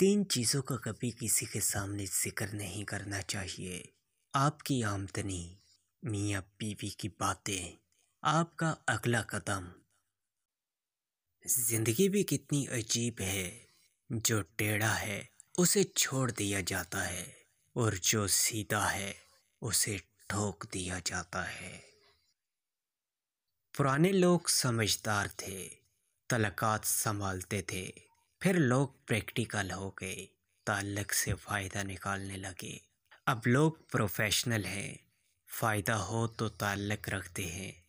तीन चीज़ों का कभी किसी के सामने जिक्र नहीं करना चाहिए आपकी आमदनी मियाँ बीवी की बातें आपका अगला कदम जिंदगी भी कितनी अजीब है जो टेढ़ा है उसे छोड़ दिया जाता है और जो सीधा है उसे ठोक दिया जाता है पुराने लोग समझदार थे तलकात संभालते थे फिर लोग प्रैक्टिकल हो गए ताल्लक से फ़ायदा निकालने लगे अब लोग प्रोफेशनल हैं फ़ायदा हो तो ताल्लक रखते हैं